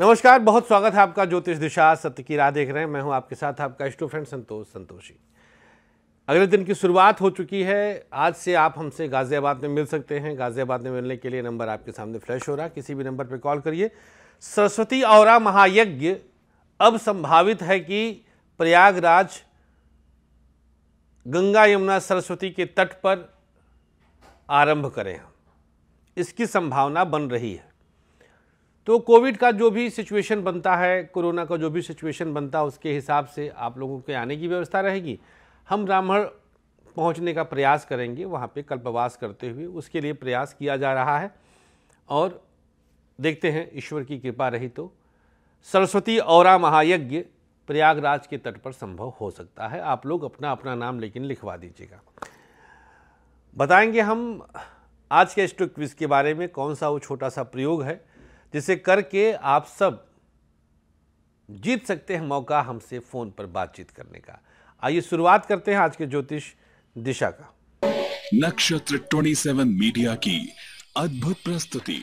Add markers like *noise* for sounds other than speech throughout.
नमस्कार बहुत स्वागत है आपका ज्योतिष दिशा सत्य की राह देख रहे हैं मैं हूं आपके साथ आपका इष्टो फ्रेंड संतोष संतोषी अगले दिन की शुरुआत हो चुकी है आज से आप हमसे गाज़ियाबाद में मिल सकते हैं गाज़ियाबाद में मिलने के लिए नंबर आपके सामने फ्लैश हो रहा है किसी भी नंबर पर कॉल करिए सरस्वती और महायज्ञ अब संभावित है कि प्रयागराज गंगा यमुना सरस्वती के तट पर आरंभ करें हम इसकी संभावना बन रही है तो कोविड का जो भी सिचुएशन बनता है कोरोना का जो भी सिचुएशन बनता है उसके हिसाब से आप लोगों के आने की व्यवस्था रहेगी हम ब्राह्मण पहुंचने का प्रयास करेंगे वहाँ पे कल्पवास करते हुए उसके लिए प्रयास किया जा रहा है और देखते हैं ईश्वर की कृपा रही तो सरस्वती और महायज्ञ प्रयागराज के तट पर संभव हो सकता है आप लोग अपना अपना नाम लेकिन लिखवा दीजिएगा बताएंगे हम आज के स्टोक क्विज के बारे में कौन सा वो छोटा सा प्रयोग है जिसे करके आप सब जीत सकते हैं मौका हमसे फ़ोन पर बातचीत करने का आइए शुरुआत करते हैं आज के ज्योतिष दिशा का नक्षत्र 27 मीडिया की अद्भुत प्रस्तुति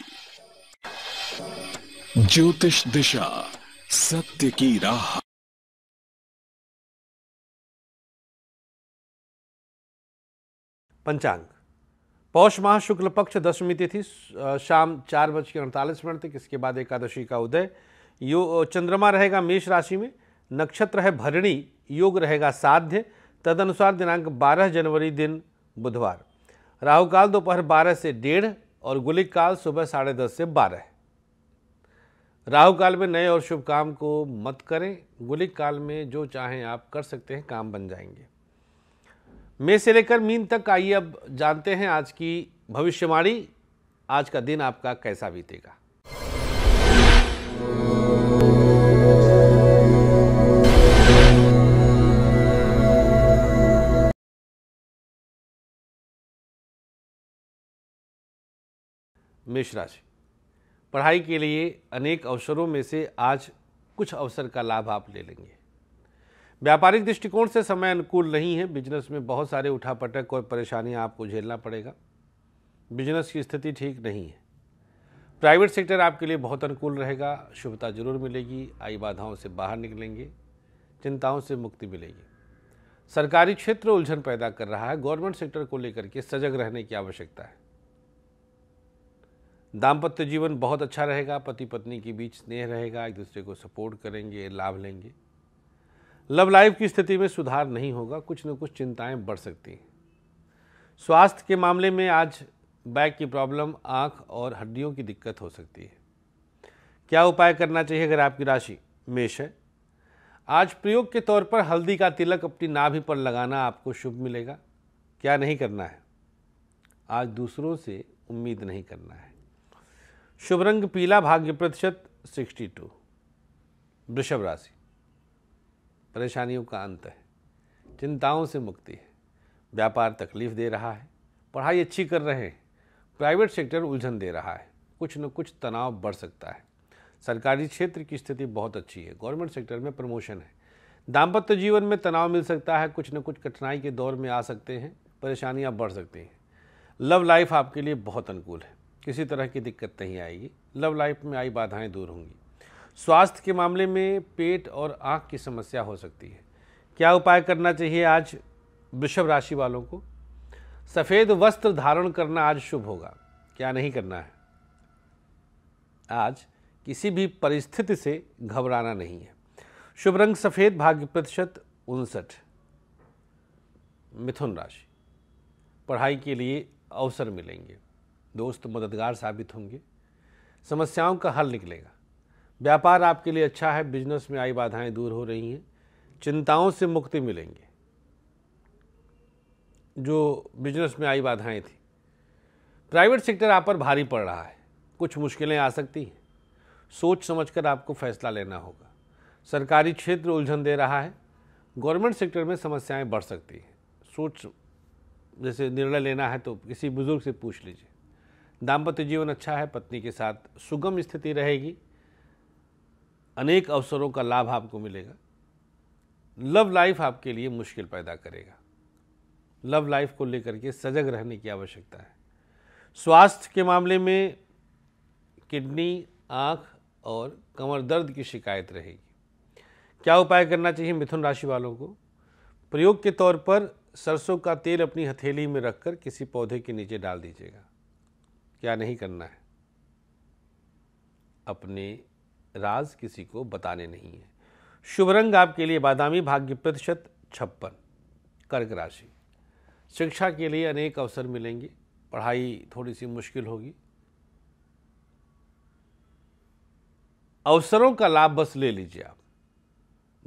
ज्योतिष दिशा सत्य की राह पंचांग पौष माह शुक्ल पक्ष दशमी तिथि शाम चार बज के अड़तालीस मिनट तक इसके बाद एकादशी का उदय यो चंद्रमा रहेगा मेष राशि में नक्षत्र है भरणी योग रहेगा साध्य तदनुसार दिनांक 12 जनवरी दिन बुधवार राहु काल दोपहर 12 से डेढ़ और गुलिक काल सुबह साढ़े दस से बारह राहु काल में नए और शुभ काम को मत करें गुलिक काल में जो चाहें आप कर सकते हैं काम बन जाएंगे मे से लेकर मीन तक आइए अब जानते हैं आज की भविष्यवाणी आज का दिन आपका कैसा बीतेगा मेष राशि पढ़ाई के लिए अनेक अवसरों में से आज कुछ अवसर का लाभ आप ले लेंगे व्यापारिक दृष्टिकोण से समय अनुकूल नहीं है बिजनेस में बहुत सारे उठापटक और परेशानियां आपको झेलना पड़ेगा बिजनेस की स्थिति ठीक नहीं है प्राइवेट सेक्टर आपके लिए बहुत अनुकूल रहेगा शुभता जरूर मिलेगी आई बाधाओं से बाहर निकलेंगे चिंताओं से मुक्ति मिलेगी सरकारी क्षेत्र उलझन पैदा कर रहा है गवर्नमेंट सेक्टर को लेकर के सजग रहने की आवश्यकता है दाम्पत्य जीवन बहुत अच्छा रहेगा पति पत्नी के बीच स्नेह रहेगा एक दूसरे को सपोर्ट करेंगे लाभ लेंगे लव लाइफ की स्थिति में सुधार नहीं होगा कुछ न कुछ चिंताएं बढ़ सकती हैं स्वास्थ्य के मामले में आज बैक की प्रॉब्लम आँख और हड्डियों की दिक्कत हो सकती है क्या उपाय करना चाहिए अगर आपकी राशि मेष है आज प्रयोग के तौर पर हल्दी का तिलक अपनी नाभि पर लगाना आपको शुभ मिलेगा क्या नहीं करना है आज दूसरों से उम्मीद नहीं करना है शुभ रंग पीला भाग्य प्रतिशत 62 वृषभ राशि परेशानियों का अंत है चिंताओं से मुक्ति है व्यापार तकलीफ दे रहा है पढ़ाई अच्छी कर रहे हैं प्राइवेट सेक्टर उलझन दे रहा है कुछ न कुछ तनाव बढ़ सकता है सरकारी क्षेत्र की स्थिति बहुत अच्छी है गवर्नमेंट सेक्टर में प्रमोशन है दाम्पत्य जीवन में तनाव मिल सकता है कुछ न कुछ कठिनाई के दौर में आ सकते हैं परेशानियाँ बढ़ सकती हैं लव लाइफ आपके लिए बहुत अनुकूल है किसी तरह की दिक्कत नहीं आएगी लव लाइफ में आई बाधाएं दूर होंगी स्वास्थ्य के मामले में पेट और आँख की समस्या हो सकती है क्या उपाय करना चाहिए आज वृषभ राशि वालों को सफ़ेद वस्त्र धारण करना आज शुभ होगा क्या नहीं करना है आज किसी भी परिस्थिति से घबराना नहीं है शुभ रंग सफ़ेद भाग्य प्रतिशत उनसठ मिथुन राशि पढ़ाई के लिए अवसर मिलेंगे दोस्त मददगार साबित होंगे समस्याओं का हल निकलेगा व्यापार आपके लिए अच्छा है बिजनेस में आई बाधाएं दूर हो रही हैं चिंताओं से मुक्ति मिलेंगे जो बिजनेस में आई बाधाएं थी प्राइवेट सेक्टर आप पर भारी पड़ रहा है कुछ मुश्किलें आ सकती हैं सोच समझकर आपको फैसला लेना होगा सरकारी क्षेत्र उलझन दे रहा है गवर्नमेंट सेक्टर में समस्याएं बढ़ सकती हैं सोच जैसे निर्णय लेना है तो किसी बुज़ुर्ग से पूछ लीजिए दाम्पत्य जीवन अच्छा है पत्नी के साथ सुगम स्थिति रहेगी अनेक अवसरों का लाभ आपको मिलेगा लव लाइफ आपके लिए मुश्किल पैदा करेगा लव लाइफ को लेकर के सजग रहने की आवश्यकता है स्वास्थ्य के मामले में किडनी आँख और कमर दर्द की शिकायत रहेगी क्या उपाय करना चाहिए मिथुन राशि वालों को प्रयोग के तौर पर सरसों का तेल अपनी हथेली में रखकर किसी पौधे के नीचे डाल दीजिएगा क्या नहीं करना है अपने राज किसी को बताने नहीं है शुभ रंग आपके लिए बादामी भाग्य प्रतिशत छप्पन कर्क राशि शिक्षा के लिए अनेक अवसर मिलेंगे पढ़ाई थोड़ी सी मुश्किल होगी अवसरों का लाभ बस ले लीजिए आप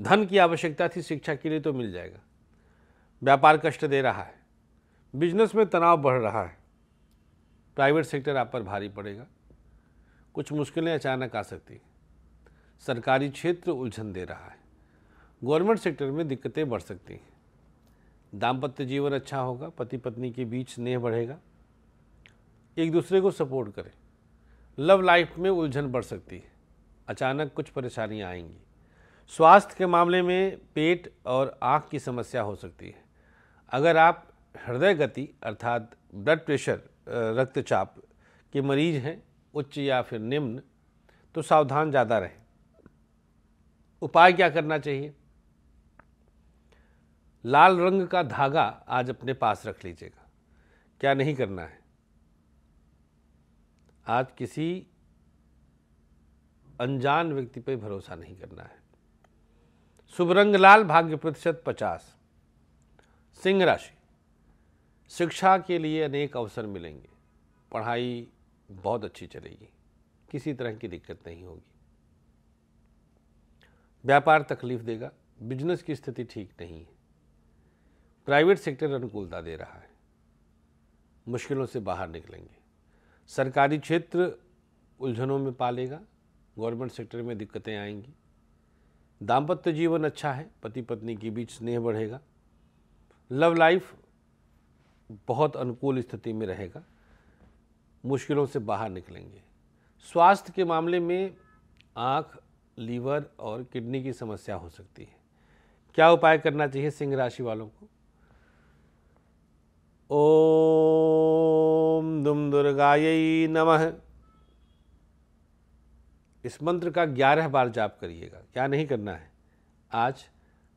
धन की आवश्यकता थी शिक्षा के लिए तो मिल जाएगा व्यापार कष्ट दे रहा है बिजनेस में तनाव बढ़ रहा है प्राइवेट सेक्टर आप पर भारी पड़ेगा कुछ मुश्किलें अचानक आ सकती हैं सरकारी क्षेत्र उलझन दे रहा है गवर्नमेंट सेक्टर में दिक्कतें बढ़ सकती हैं दाम्पत्य जीवन अच्छा होगा पति पत्नी के बीच स्नेह बढ़ेगा एक दूसरे को सपोर्ट करें लव लाइफ में उलझन बढ़ सकती है अचानक कुछ परेशानियां आएंगी स्वास्थ्य के मामले में पेट और आँख की समस्या हो सकती है अगर आप हृदय गति अर्थात ब्लड प्रेशर रक्तचाप के मरीज हैं उच्च या फिर निम्न तो सावधान ज़्यादा रहें उपाय क्या करना चाहिए लाल रंग का धागा आज अपने पास रख लीजिएगा क्या नहीं करना है आज किसी अनजान व्यक्ति पर भरोसा नहीं करना है शुभ रंग लाल भाग्य प्रतिशत पचास सिंह राशि शिक्षा के लिए अनेक अवसर मिलेंगे पढ़ाई बहुत अच्छी चलेगी किसी तरह की दिक्कत नहीं होगी व्यापार तकलीफ देगा बिजनेस की स्थिति ठीक नहीं है प्राइवेट सेक्टर अनुकूलता दे रहा है मुश्किलों से बाहर निकलेंगे सरकारी क्षेत्र उलझनों में पालेगा गवर्नमेंट सेक्टर में दिक्कतें आएंगी दाम्पत्य जीवन अच्छा है पति पत्नी के बीच स्नेह बढ़ेगा लव लाइफ बहुत अनुकूल स्थिति में रहेगा मुश्किलों से बाहर निकलेंगे स्वास्थ्य के मामले में आँख लीवर और किडनी की समस्या हो सकती है क्या उपाय करना चाहिए सिंह राशि वालों को ओम दुम दुर्गाय नमः इस मंत्र का ग्यारह बार जाप करिएगा क्या नहीं करना है आज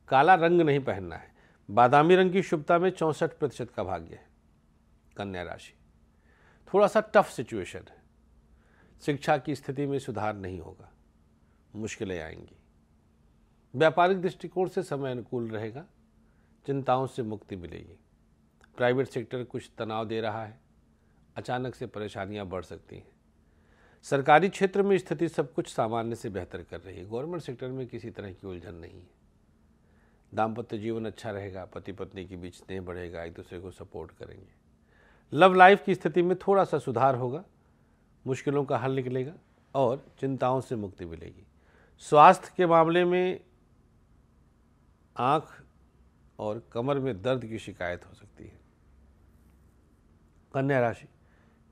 काला रंग नहीं पहनना है बादामी रंग की शुभता में चौंसठ प्रतिशत का भाग्य है कन्या राशि थोड़ा सा टफ सिचुएशन है शिक्षा की स्थिति में सुधार नहीं होगा मुश्किलें आएंगी व्यापारिक दृष्टिकोण से समय अनुकूल रहेगा चिंताओं से मुक्ति मिलेगी प्राइवेट सेक्टर कुछ तनाव दे रहा है अचानक से परेशानियां बढ़ सकती हैं सरकारी क्षेत्र में स्थिति सब कुछ सामान्य से बेहतर कर रही है गवर्नमेंट सेक्टर में किसी तरह की उलझन नहीं है दाम्पत्य जीवन अच्छा रहेगा पति पत्नी के बीच स्नेह बढ़ेगा एक दूसरे को सपोर्ट करेंगे लव लाइफ की स्थिति में थोड़ा सा सुधार होगा मुश्किलों का हल निकलेगा और चिंताओं से मुक्ति मिलेगी स्वास्थ्य के मामले में आंख और कमर में दर्द की शिकायत हो सकती है कन्या राशि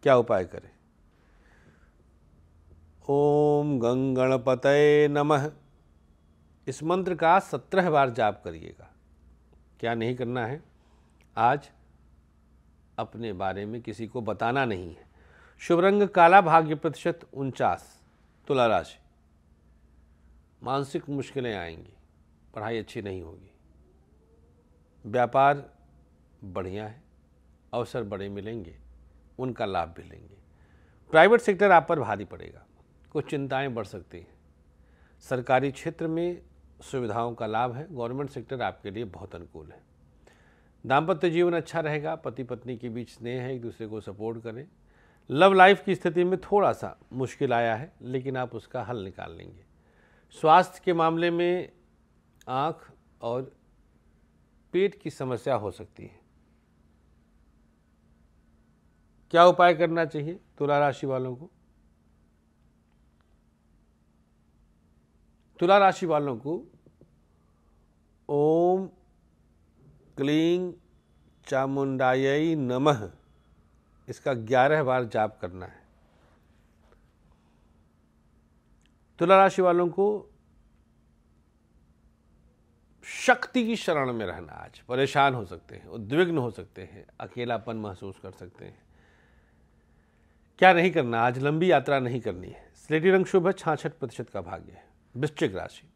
क्या उपाय करें ओम गंग गणपतये नमः इस मंत्र का सत्रह बार जाप करिएगा क्या नहीं करना है आज अपने बारे में किसी को बताना नहीं है शुभ रंग काला भाग्य प्रतिशत उनचास तुला राशि मानसिक मुश्किलें आएंगी पढ़ाई अच्छी नहीं होगी व्यापार बढ़िया है अवसर बड़े मिलेंगे उनका लाभ भी लेंगे प्राइवेट सेक्टर आप पर भारी पड़ेगा कुछ चिंताएं बढ़ सकती हैं सरकारी क्षेत्र में सुविधाओं का लाभ है गवर्नमेंट सेक्टर आपके लिए बहुत अनुकूल है दाम्पत्य जीवन अच्छा रहेगा पति पत्नी के बीच स्नेह है एक दूसरे को सपोर्ट करें लव लाइफ की स्थिति में थोड़ा सा मुश्किल आया है लेकिन आप उसका हल निकाल लेंगे स्वास्थ्य के मामले में आँख और पेट की समस्या हो सकती है क्या उपाय करना चाहिए तुला राशि वालों को तुला राशि वालों को ओम क्लीं चामुंडाई नमः इसका ग्यारह बार जाप करना है तुला राशि वालों को शक्ति की शरण में रहना आज परेशान हो सकते हैं उद्विग्न हो सकते हैं अकेलापन महसूस कर सकते हैं क्या नहीं करना आज लंबी यात्रा नहीं करनी है स्लेटी रंग शुभ है छाछठ प्रतिशत का भाग्य है वृश्चिक राशि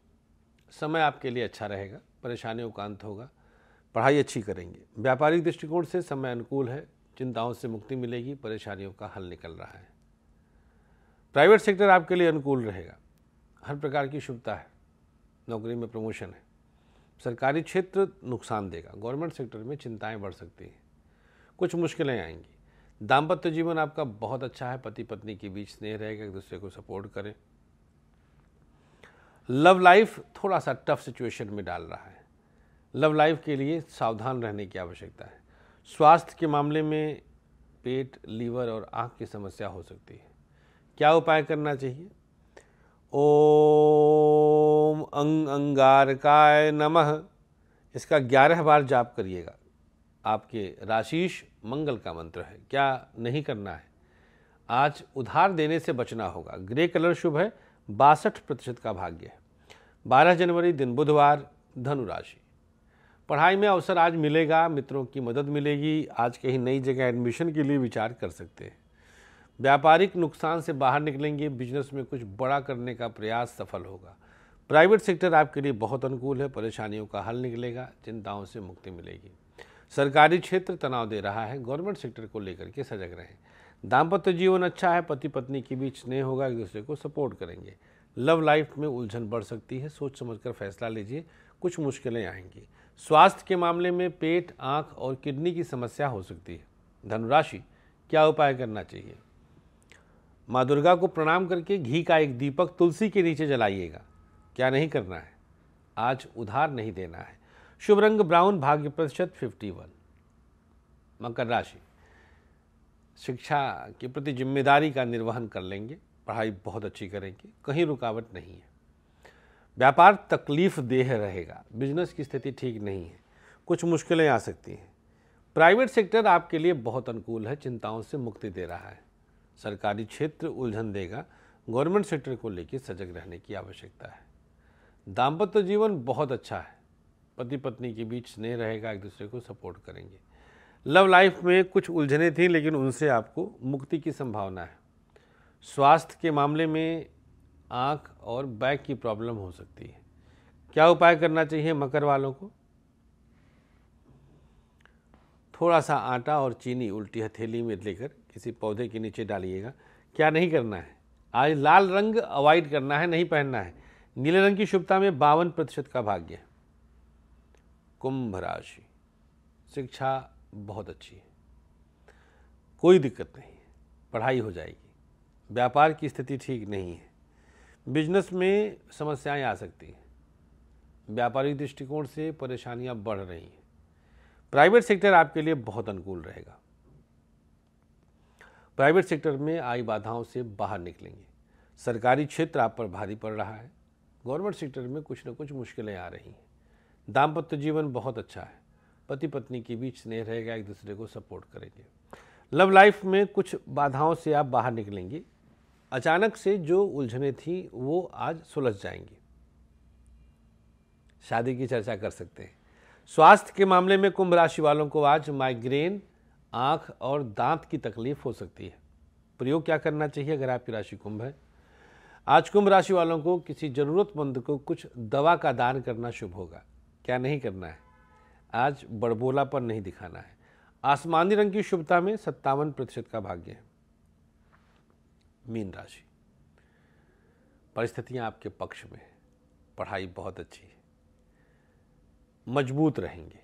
समय आपके लिए अच्छा रहेगा परेशानियों का अंत होगा पढ़ाई अच्छी करेंगे व्यापारिक दृष्टिकोण से समय अनुकूल है चिंताओं से मुक्ति मिलेगी परेशानियों का हल निकल रहा है प्राइवेट सेक्टर आपके लिए अनुकूल रहेगा हर प्रकार की शुभता है नौकरी में प्रमोशन है सरकारी क्षेत्र नुकसान देगा गवर्नमेंट सेक्टर में चिंताएं बढ़ सकती हैं कुछ मुश्किलें आएंगी दाम्पत्य जीवन आपका बहुत अच्छा है पति पत्नी के बीच स्नेह रहेगा एक दूसरे को सपोर्ट करें लव लाइफ थोड़ा सा टफ सिचुएशन में डाल रहा है लव लाइफ के लिए सावधान रहने की आवश्यकता है स्वास्थ्य के मामले में पेट लीवर और आँख की समस्या हो सकती है क्या उपाय करना चाहिए ओम अंग अंगारकाय नमः इसका ग्यारह बार जाप करिएगा आपके राशीश मंगल का मंत्र है क्या नहीं करना है आज उधार देने से बचना होगा ग्रे कलर शुभ है बासठ प्रतिशत का भाग्य है बारह जनवरी दिन बुधवार धनु राशि पढ़ाई में अवसर आज मिलेगा मित्रों की मदद मिलेगी आज कहीं नई जगह एडमिशन के लिए विचार कर सकते हैं व्यापारिक नुकसान से बाहर निकलेंगे बिजनेस में कुछ बड़ा करने का प्रयास सफल होगा प्राइवेट सेक्टर आपके लिए बहुत अनुकूल है परेशानियों का हल निकलेगा चिंताओं से मुक्ति मिलेगी सरकारी क्षेत्र तनाव दे रहा है गवर्नमेंट सेक्टर को लेकर के सजग रहें दाम्पत्य जीवन अच्छा है पति पत्नी के बीच स्नेह होगा एक दूसरे को सपोर्ट करेंगे लव लाइफ में उलझन बढ़ सकती है सोच समझकर फैसला लीजिए कुछ मुश्किलें आएंगी स्वास्थ्य के मामले में पेट आंख और किडनी की समस्या हो सकती है धनुराशि क्या उपाय करना चाहिए माँ दुर्गा को प्रणाम करके घी का एक दीपक तुलसी के नीचे जलाइएगा क्या नहीं करना है आज उधार नहीं देना है शुभ रंग ब्राउन भाग्य प्रतिशत फिफ्टी वन मकर राशि शिक्षा के प्रति जिम्मेदारी का निर्वहन कर लेंगे पढ़ाई बहुत अच्छी करेंगे कहीं रुकावट नहीं है व्यापार तकलीफ देह रहेगा बिजनेस की स्थिति ठीक नहीं है कुछ मुश्किलें आ सकती हैं प्राइवेट सेक्टर आपके लिए बहुत अनुकूल है चिंताओं से मुक्ति दे रहा है सरकारी क्षेत्र उलझन देगा गवर्नमेंट सेक्टर को लेकर सजग रहने की आवश्यकता है दाम्पत्य जीवन बहुत अच्छा है पति पत्नी के बीच स्नेह रहेगा एक दूसरे को सपोर्ट करेंगे लव लाइफ में कुछ उलझने थी लेकिन उनसे आपको मुक्ति की संभावना है स्वास्थ्य के मामले में आँख और बैक की प्रॉब्लम हो सकती है क्या उपाय करना चाहिए मकर वालों को थोड़ा सा आटा और चीनी उल्टी हथेली में लेकर किसी पौधे के नीचे डालिएगा क्या नहीं करना है आज लाल रंग अवॉइड करना है नहीं पहनना है नीले रंग की शुभता में बावन प्रतिशत का भाग्य है कुंभ राशि शिक्षा बहुत अच्छी है कोई दिक्कत नहीं पढ़ाई हो जाएगी व्यापार की स्थिति ठीक नहीं है बिजनेस में समस्याएं आ सकती हैं व्यापारिक दृष्टिकोण से परेशानियां बढ़ रही हैं प्राइवेट सेक्टर आपके लिए बहुत अनुकूल रहेगा प्राइवेट सेक्टर में आई बाधाओं से बाहर निकलेंगे सरकारी क्षेत्र आप पर भारी पड़ रहा है गवर्नमेंट सेक्टर में कुछ न कुछ मुश्किलें आ रही हैं दाम्पत्य जीवन बहुत अच्छा है पति पत्नी के बीच स्नेह रहेगा एक दूसरे को सपोर्ट करेंगे लव लाइफ में कुछ बाधाओं से आप बाहर निकलेंगे अचानक से जो उलझने थी वो आज सुलझ जाएंगी शादी की चर्चा कर सकते हैं स्वास्थ्य के मामले में कुंभ राशि वालों को आज माइग्रेन आंख और दांत की तकलीफ हो सकती है प्रयोग क्या करना चाहिए अगर आपकी राशि कुंभ है आज कुंभ राशि वालों को किसी ज़रूरतमंद को कुछ दवा का दान करना शुभ होगा क्या नहीं करना है आज बड़बोला पर नहीं दिखाना है आसमानी रंग की शुभता में सत्तावन प्रतिशत का भाग्य है मीन राशि परिस्थितियां आपके पक्ष में है पढ़ाई बहुत अच्छी है मजबूत रहेंगे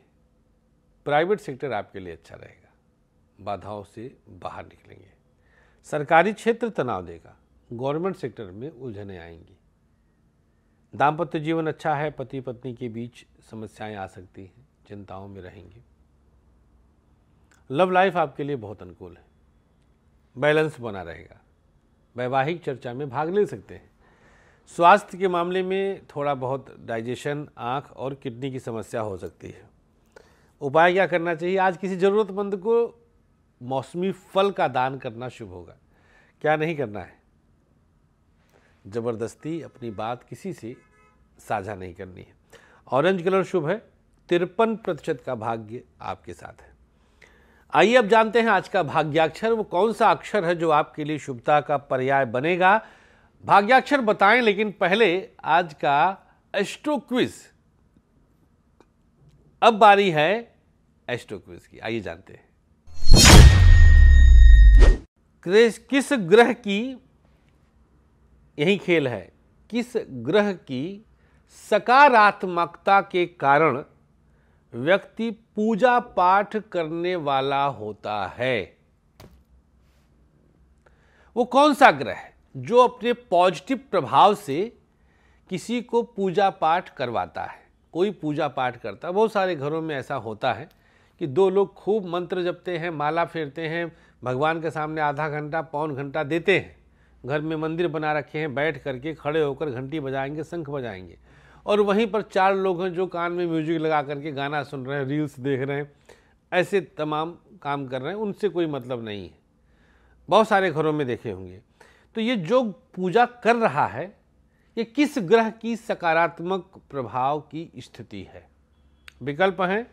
प्राइवेट सेक्टर आपके लिए अच्छा रहेगा बाधाओं से बाहर निकलेंगे सरकारी क्षेत्र तनाव देगा गवर्नमेंट सेक्टर में उलझने आएंगी दाम्पत्य जीवन अच्छा है पति पत्नी के बीच समस्याएं आ सकती हैं चिंताओं में रहेंगी लव लाइफ आपके लिए बहुत अनुकूल है बैलेंस बना रहेगा वैवाहिक चर्चा में भाग ले सकते हैं स्वास्थ्य के मामले में थोड़ा बहुत डाइजेशन आँख और किडनी की समस्या हो सकती है उपाय क्या करना चाहिए आज किसी ज़रूरतमंद को मौसमी फल का दान करना शुभ होगा क्या नहीं करना है ज़बरदस्ती अपनी बात किसी से साझा नहीं करनी है ऑरेंज कलर शुभ है तिरपन प्रतिशत का भाग्य आपके साथ है आइए अब जानते हैं आज का भाग्याक्षर वो कौन सा अक्षर है जो आपके लिए शुभता का पर्याय बनेगा भाग्याक्षर बताएं लेकिन पहले आज का एस्ट्रो क्विज अब बारी है एस्ट्रो क्विज की आइए जानते हैं किस ग्रह की यही खेल है किस ग्रह की सकारात्मकता के कारण व्यक्ति पूजा पाठ करने वाला होता है वो कौन सा ग्रह है जो अपने पॉजिटिव प्रभाव से किसी को पूजा पाठ करवाता है कोई पूजा पाठ करता है बहुत सारे घरों में ऐसा होता है कि दो लोग खूब मंत्र जपते हैं माला फेरते हैं भगवान के सामने आधा घंटा पौन घंटा देते हैं घर में मंदिर बना रखे हैं बैठ करके खड़े होकर घंटी बजाएंगे शंख बजाएंगे और वहीं पर चार लोग हैं जो कान में म्यूजिक लगा करके गाना सुन रहे हैं रील्स देख रहे हैं ऐसे तमाम काम कर रहे हैं उनसे कोई मतलब नहीं है बहुत सारे घरों में देखे होंगे तो ये जो पूजा कर रहा है ये किस ग्रह की सकारात्मक प्रभाव की स्थिति है विकल्प हैं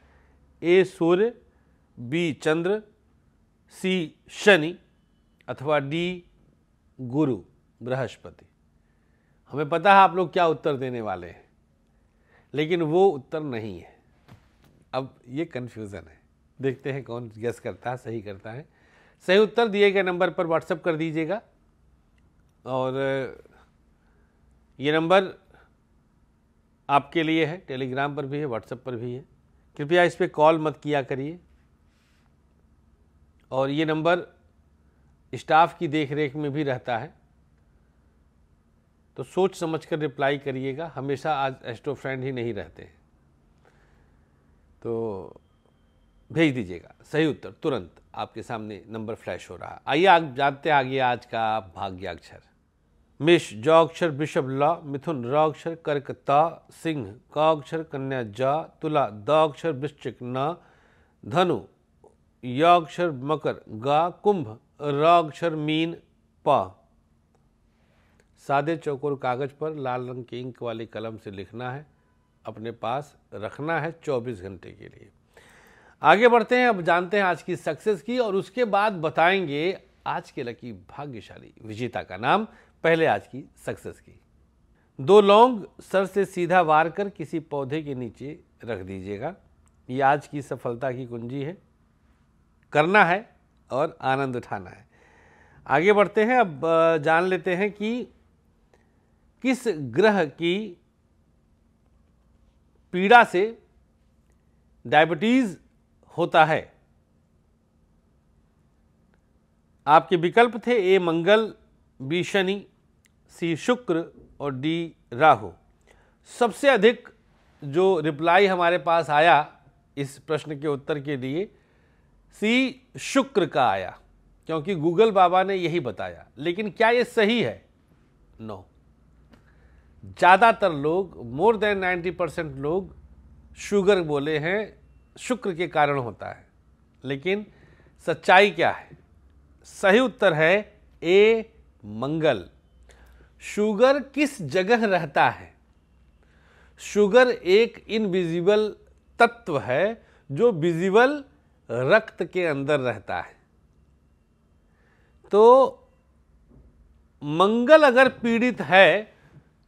ए सूर्य बी चंद्र सी शनि अथवा डी गुरु बृहस्पति हमें पता है आप लोग क्या उत्तर देने वाले हैं लेकिन वो उत्तर नहीं है अब ये कन्फ्यूज़न है देखते हैं कौन गैस करता है सही करता है सही उत्तर दिए गए नंबर पर व्हाट्सअप कर दीजिएगा और ये नंबर आपके लिए है टेलीग्राम पर भी है व्हाट्सएप पर भी है कृपया इस पर कॉल मत किया करिए और ये नंबर स्टाफ की देखरेख में भी रहता है तो सोच समझ कर रिप्लाई करिएगा हमेशा आज एस्ट्रो फ्रेंड ही नहीं रहते हैं तो भेज दीजिएगा सही उत्तर तुरंत आपके सामने नंबर फ्लैश हो रहा आइए आप जानते हैं आगे आज का भाग्याक्षर मिश अक्षर बिशप ल मिथुन अक्षर कर्क त सिंह अक्षर कन्या ज तुला अक्षर वृश्चिक न धनु याक्षर मकर गा कुंभ राक्षर मीन पा सादे चौकोर कागज पर लाल रंग की इंक वाली कलम से लिखना है अपने पास रखना है 24 घंटे के लिए आगे बढ़ते हैं अब जानते हैं आज की सक्सेस की और उसके बाद बताएंगे आज के लकी भाग्यशाली विजेता का नाम पहले आज की सक्सेस की दो लौंग सर से सीधा वार कर किसी पौधे के नीचे रख दीजिएगा ये आज की सफलता की कुंजी है करना है और आनंद उठाना है आगे बढ़ते हैं अब जान लेते हैं कि किस ग्रह की पीड़ा से डायबिटीज़ होता है आपके विकल्प थे ए मंगल बी शनि सी शुक्र और डी राहु सबसे अधिक जो रिप्लाई हमारे पास आया इस प्रश्न के उत्तर के लिए सी शुक्र का आया क्योंकि गूगल बाबा ने यही बताया लेकिन क्या ये सही है नो no. ज़्यादातर लोग मोर देन नाइन्टी परसेंट लोग शुगर बोले हैं शुक्र के कारण होता है लेकिन सच्चाई क्या है सही उत्तर है ए मंगल शुगर किस जगह रहता है शुगर एक इनविजिबल तत्व है जो विजिबल रक्त के अंदर रहता है तो मंगल अगर पीड़ित है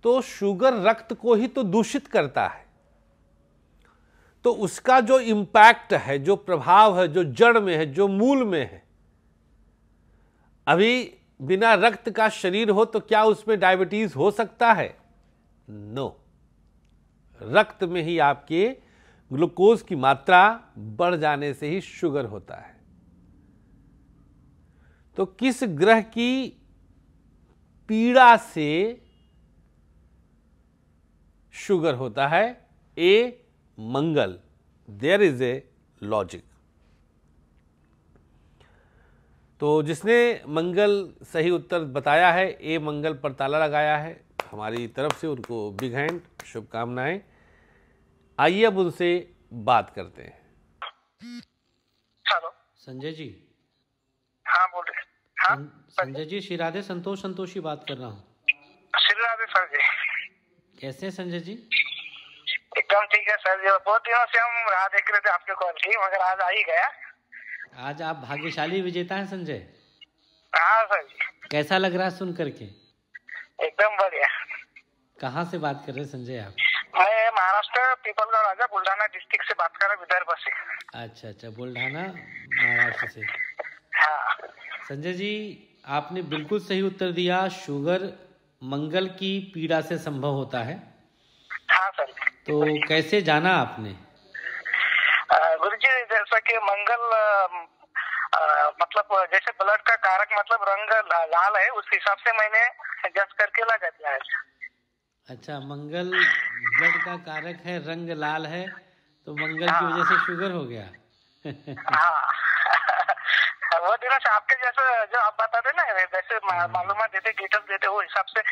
तो शुगर रक्त को ही तो दूषित करता है तो उसका जो इम्पैक्ट है जो प्रभाव है जो जड़ में है जो मूल में है अभी बिना रक्त का शरीर हो तो क्या उसमें डायबिटीज हो सकता है नो no. रक्त में ही आपके ग्लूकोज की मात्रा बढ़ जाने से ही शुगर होता है तो किस ग्रह की पीड़ा से शुगर होता है ए Mangal there is a logic तो जिसने मंगल सही उत्तर बताया है ए मंगल पर ताला लगाया है हमारी तरफ से उनको बिग हैंड शुभकामनाएं आइए अब उनसे बात करते हैं हेलो संजय जी हाँ बोल रहे हाँ, संजय जी श्री संतोष संतोषी बात कर रहा हूँ श्री सर जी कैसे हैं संजय जी एकदम ठीक है सर जी बहुत दिनों से हम राह देख रहे थे आपके कॉल की मगर आज आ ही गया आज आप भाग्यशाली विजेता हैं संजय हाँ सर जी कैसा लग रहा है सुन करके एकदम बढ़िया कहाँ से बात कर रहे हैं संजय आप मैं महाराष्ट्र पीपलगढ़ राजा बुल्ढाना डिस्ट्रिक्ट से बात कर रहा विदर्भ से अच्छा अच्छा बुलढाना महाराष्ट्र से हाँ संजय जी आपने बिल्कुल सही उत्तर दिया शुगर मंगल की पीड़ा से संभव होता है हाँ सर तो कैसे जाना आपने गुरु जी जैसा कि मंगल आ, मतलब जैसे ब्लड का कारक मतलब रंग लाल है उस हिसाब से मैंने जस करके लगा दिया है अच्छा मंगल ब्लड का कारक है रंग लाल है तो मंगल की वजह से हाँ। शुगर हो गया हाँ। वो वो से आपके जैसे जो आप बताते ना वैसे मालूम हाँ। देते डिटेल्स देते वो हिसाब से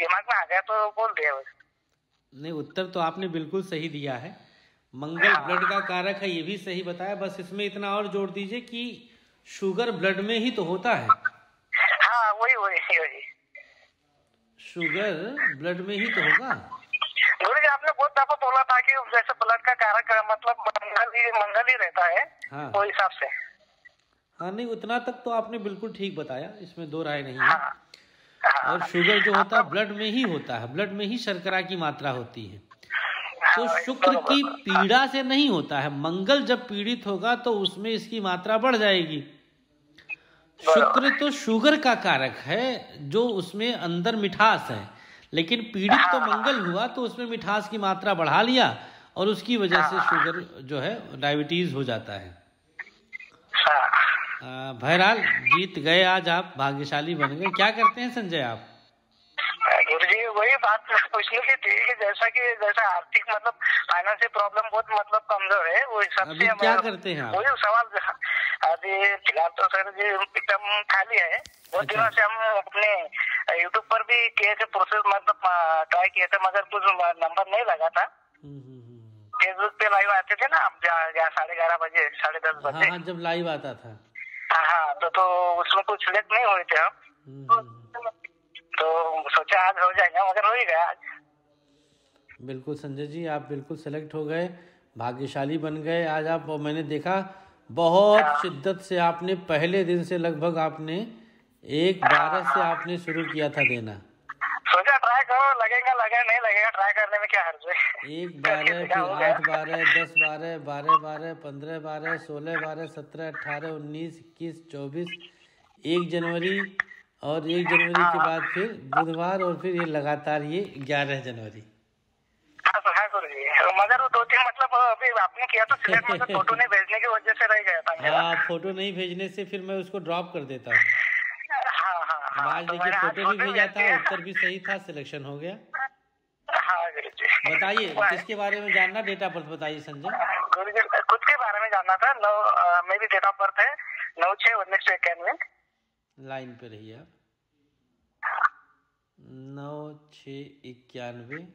दिमाग में आ गया तो बोल दिया नहीं उत्तर तो आपने बिल्कुल सही दिया है मंगल ब्लड का कारक है ये भी सही बताया बस इसमें इतना और जोड़ दीजिए कि शुगर ब्लड में ही तो होता है शुगर ब्लड में ही तो होगा गुरु जी आपने बहुत दफा बोला था कि जैसे ब्लड का कारक मतलब मंगल ही मंगल ही रहता है हाँ तो हिसाब से हाँ नहीं उतना तक तो आपने बिल्कुल ठीक बताया इसमें दो राय नहीं है हाँ। हाँ। और शुगर जो होता है ब्लड में ही होता है ब्लड में ही शर्करा की मात्रा होती है हाँ, तो शुक्र तो की पीड़ा से नहीं होता है मंगल जब पीड़ित होगा तो उसमें इसकी मात्रा बढ़ जाएगी शुक्र तो शुगर का कारक है जो उसमें अंदर मिठास है लेकिन पीड़ित तो मंगल हुआ तो उसमें मिठास की मात्रा बढ़ा लिया और उसकी वजह से हाँ। शुगर जो है डायबिटीज हो जाता है हाँ। बहरहाल जीत गए आज आप भाग्यशाली बन गए क्या करते हैं संजय आप तो वही बात पूछने की थी कि जैसा कि जैसा आर्थिक मतलब फाइनेंशियल प्रॉब्लम बहुत मतलब कमजोर है वो हिसाब से क्या करते हैं वही सवाल अभी फिलहाल तो सर जी एकदम खाली है बहुत अच्छा। दिनों से हम अपने यूट्यूब पर भी किए थे प्रोसेस मतलब ट्राई किए थे मगर कुछ नंबर नहीं लगा था फेसबुक हम्म, हम्म, हम्म, पे लाइव आते थे ना आप साढ़े ग्यारह बजे साढ़े दस हाँ, बजे हाँ, जब लाइव आता था हाँ, हाँ तो तो उसमें कुछ सिलेक्ट नहीं हुए थे हम तो सोचा आज हो जाएगा मगर हो ही गया आज बिल्कुल संजय जी आप बिल्कुल सेलेक्ट हो गए भाग्यशाली बन गए आज आप मैंने देखा बहुत शिद्दत से आपने पहले दिन से लगभग आपने एक बारह से आपने शुरू किया था देना सोचा ट्राई करो लगेगा लगे नहीं लगेगा ट्राई करने में क्या हर्ज है एक *laughs* बारह फिर आठ बारह दस बारह बारह बारह पंद्रह बारह सोलह बारह सत्रह अठारह उन्नीस इक्कीस चौबीस एक जनवरी और एक जनवरी के हाँ। बाद फिर बुधवार और फिर ये लगातार ये ग्यारह जनवरी किया तो सिलेक्ट मतलब फोटो नहीं भेजने की वजह से रह गया था हाँ फोटो नहीं भेजने से फिर मैं उसको ड्रॉप कर देता हूँ हाँ, हाँ, हाँ, तो आज देखिए फोटो भी भेजा था उत्तर भी सही था सिलेक्शन हो गया हाँ, बताइए किसके बारे में जानना डेट ऑफ बर्थ बताइए संजय खुद के बारे में जानना था नौ मेरी डेट ऑफ बर्थ है नौ छः उन्नीस सौ इक्यानवे लाइन पे रहिए आप नौ छ इक्यानवे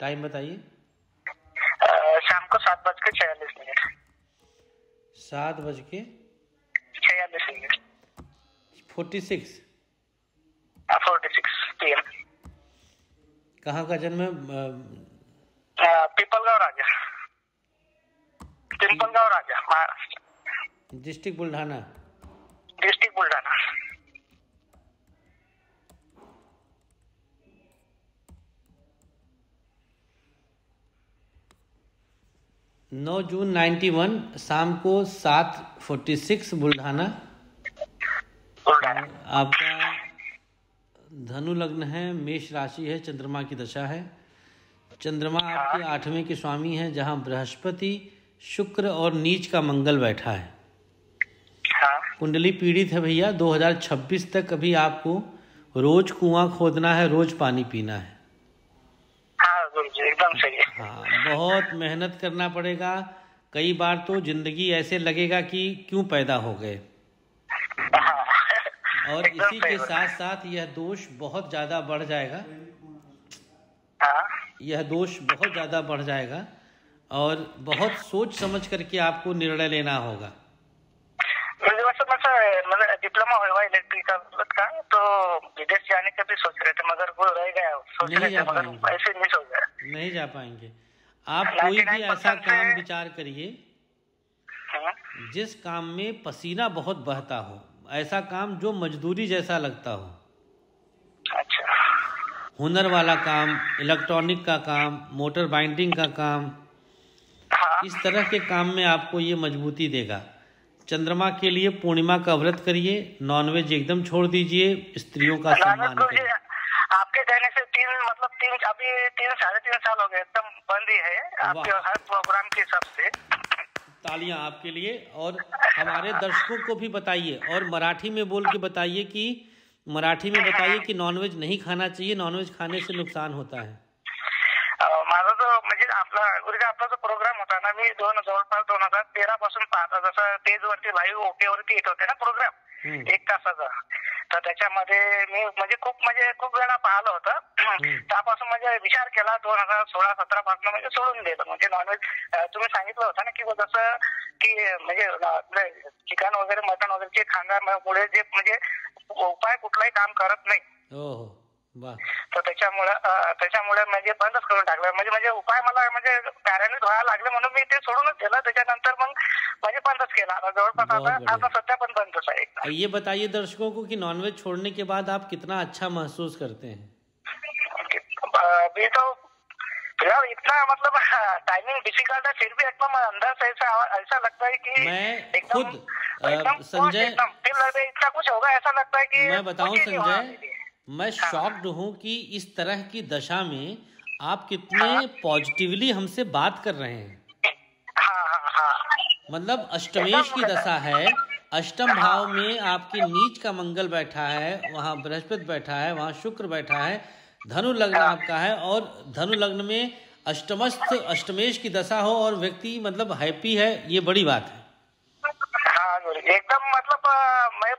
टाइम बताइए शाम को सात बज के छियालीस मिनट सात बज के छियालीस मिनट फोर्टी सिक्स हाँ, फोर्टी सिक्स पी एम कहाँ का जन्म है पिपलगांव राजा पिपलगांव राजा महाराष्ट्र डिस्ट्रिक्ट बुल्ढाना डिस्ट्रिक्ट बुल्ढाना नौ जून नाइन्टी वन शाम को सिक्स बुल्ढाना आपका धनु लग्न है मेष राशि है चंद्रमा की दशा है चंद्रमा आपके आठवें के स्वामी हैं जहां बृहस्पति शुक्र और नीच का मंगल बैठा है कुंडली पीड़ित है भैया 2026 तक अभी आपको रोज कुआं खोदना है रोज पानी पीना है हाँ बहुत मेहनत करना पड़ेगा कई बार तो जिंदगी ऐसे लगेगा कि क्यों पैदा हो गए हाँ। और इसी के साथ साथ यह दोष बहुत ज्यादा बढ़ जाएगा हाँ। यह दोष बहुत ज्यादा बढ़ जाएगा और बहुत सोच समझ करके आपको निर्णय लेना होगा डिप्लोमा तो मतलब हुआ इलेक्ट्रिकल का तो विदेश जाने का भी सोच रहे थे मगर वो रह गया सोच नहीं रहे जा मगर ऐसे नहीं सोच गया नहीं जा पाएंगे आप कोई भी ऐसा काम विचार करिए हाँ? जिस काम में पसीना बहुत बहता हो ऐसा काम जो मजदूरी जैसा लगता हो अच्छा हुनर वाला काम इलेक्ट्रॉनिक का काम मोटर बाइंडिंग का काम हाँ। इस तरह के काम में आपको ये मजबूती देगा चंद्रमा के लिए पूर्णिमा का व्रत करिए नॉनवेज एकदम छोड़ दीजिए स्त्रियों का सम्मान करिए आपके कहने से तीन मतलब तीन अभी तीन साढ़े तीन साल हो गए एकदम बंद ही है आपके हर प्रोग्राम के हिसाब से तालियां आपके लिए और हमारे दर्शकों को भी बताइए और मराठी में बोल के बताइए कि मराठी में बताइए कि नॉनवेज नहीं खाना चाहिए नॉनवेज खाने से नुकसान होता है माझा जो तो म्हणजे आपला गुरुजी आपला जो तो प्रोग्राम होता ना मी दोन जवळपास दोन हजार तेरा पासून पाहता जसं वरती लाईव्ह ओके वरती येत होते ना प्रोग्राम हम्म. एक तासाचा तर त्याच्यामध्ये मी म्हणजे खूप म्हणजे खूप वेळा पाहिलं होतं *clears throat* त्यापासून म्हणजे विचार केला दोन हजार सोळा सतरा पासून म्हणजे सोडून दिलं म्हणजे नॉनव्हेज तुम्ही सांगितलं होतं ना की जसं की म्हणजे चिकन वगैरे मटण वगैरे जे खाणार मुळे जे म्हणजे उपाय कुठलाही काम करत नाही हो, हो. तर त्याच्यामुळे त्याच्यामुळे म्हणजे बंदच करून टाकलं म्हणजे म्हणजे उपाय मला म्हणजे पॅरालिस व्हायला लागले म्हणून मी ते सोडूनच दिलं त्याच्यानंतर मग म्हणजे बंदच केला जवळपास आता आता सध्या पण बंदच आहे ये बताइए दर्शकों को कि नॉनवेज छोड़ने के बाद आप कितना अच्छा महसूस करते हैं तो फिलहाल इतना मतलब टाइमिंग *laughs* डिफिकल्ट है फिर भी एकदम अंदर से ऐसा ऐसा लगता है कि मैं खुद संजय इतना कुछ होगा ऐसा लगता है कि मैं बताऊं संजय मैं शॉक्ड हूँ कि इस तरह की दशा में आप कितने पॉजिटिवली हमसे बात कर रहे हैं मतलब अष्टमेश की दशा है अष्टम भाव में आपके नीच का मंगल बैठा है वहाँ बृहस्पति बैठा है वहाँ शुक्र बैठा है धनु लग्न आपका है और धनु लग्न में अष्टमस्थ अष्टमेश की दशा हो और व्यक्ति मतलब हैप्पी है ये बड़ी बात है एकदम मतलब मैं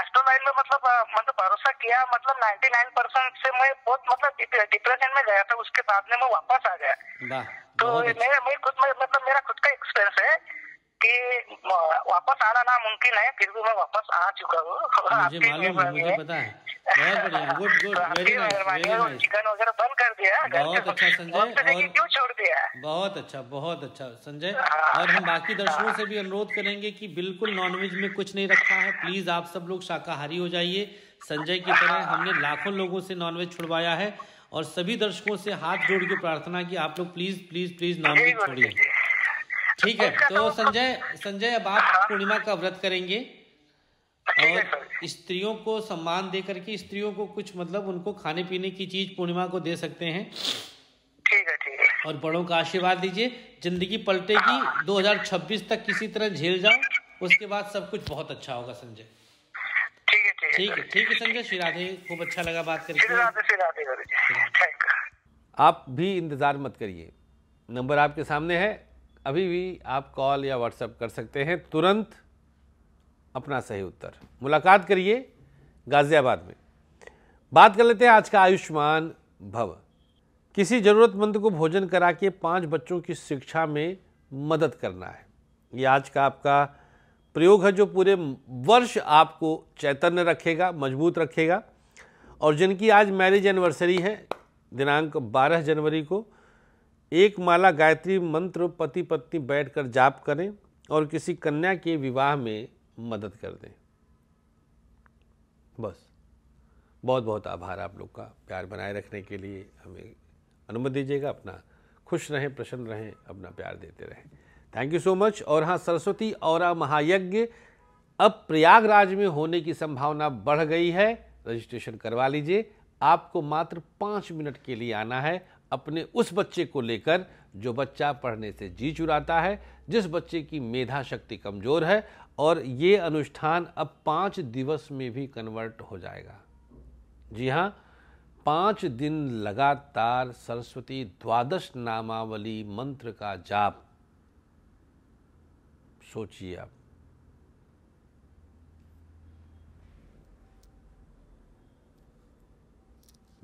एस्ट्रो में मतलब मतलब भरोसा किया मतलब 99 परसेंट से मैं बहुत मतलब डिप्रेशन में गया था उसके बाद में मैं वापस आ गया तो मैं मैं खुद मतलब मेरा खुद का एक्सपीरियंस है कि वापस आना नामुमकिन है फिर भी मैं वापस आ चुका हूँ मुझे मालूम है मुझे पता है बहुत चिकन वगैरह बंद कर दिया बहुत अच्छा संजय क्यों छोड़ दिया बहुत अच्छा बहुत अच्छा संजय हाँ। और हम बाकी दर्शकों हाँ। से भी अनुरोध करेंगे कि बिल्कुल नॉनवेज में कुछ नहीं रखा है प्लीज आप सब लोग शाकाहारी हो जाइए संजय की तरह हमने लाखों लोगों से नॉनवेज छुड़वाया है और सभी दर्शकों से हाथ जोड़ के प्रार्थना की आप लोग प्लीज प्लीज प्लीज नॉनवेज छोड़िए ठीक है तो, तो संजय संजय अब आप हाँ। पूर्णिमा का व्रत करेंगे और स्त्रियों को सम्मान दे करके स्त्रियों को कुछ मतलब उनको खाने पीने की चीज पूर्णिमा को दे सकते हैं और बड़ों का आशीर्वाद दीजिए जिंदगी पलटेगी 2026 तक किसी तरह झेल जाओ उसके बाद सब कुछ बहुत अच्छा होगा संजय ठीक है ठीक है ठीक है संजय श्री राधे खूब अच्छा लगा बात करके आप भी इंतजार मत करिए नंबर आपके सामने है अभी भी आप कॉल या व्हाट्सएप कर सकते हैं तुरंत अपना सही उत्तर मुलाकात करिए गाजियाबाद में बात कर लेते हैं आज का आयुष्मान भव किसी ज़रूरतमंद को भोजन करा के पाँच बच्चों की शिक्षा में मदद करना है ये आज का आपका प्रयोग है जो पूरे वर्ष आपको चैतन्य रखेगा मजबूत रखेगा और जिनकी आज मैरिज एनिवर्सरी है दिनांक 12 जनवरी को एक माला गायत्री मंत्र पति पत्नी बैठकर जाप करें और किसी कन्या के विवाह में मदद कर दें बस बहुत बहुत आभार आप लोग का प्यार बनाए रखने के लिए हमें अनुमति दीजिएगा अपना खुश रहें प्रसन्न रहें अपना प्यार देते रहें थैंक यू सो मच और हाँ सरस्वती और महायज्ञ अब प्रयागराज में होने की संभावना बढ़ गई है रजिस्ट्रेशन करवा लीजिए आपको मात्र पाँच मिनट के लिए आना है अपने उस बच्चे को लेकर जो बच्चा पढ़ने से जी चुराता है जिस बच्चे की मेधा शक्ति कमज़ोर है और ये अनुष्ठान अब पाँच दिवस में भी कन्वर्ट हो जाएगा जी हाँ पाँच दिन लगातार सरस्वती द्वादश नामावली मंत्र का जाप सोचिए आप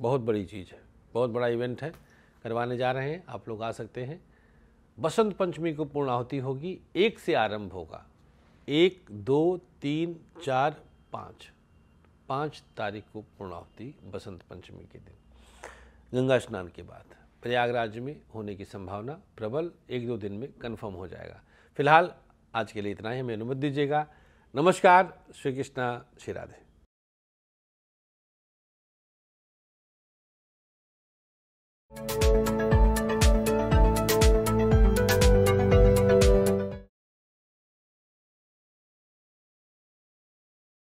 बहुत बड़ी चीज़ है बहुत बड़ा इवेंट है करवाने जा रहे हैं आप लोग आ सकते हैं बसंत पंचमी को पूर्ण आहुति होगी एक से आरंभ होगा एक दो तीन चार पाँच पाँच तारीख को पूर्ण आहुति बसंत पंचमी के दिन गंगा स्नान के बाद प्रयागराज में होने की संभावना प्रबल एक दो दिन में कन्फर्म हो जाएगा फिलहाल आज के लिए इतना ही हमें अनुमति दीजिएगा नमस्कार श्री कृष्णा श्री राधे Thank you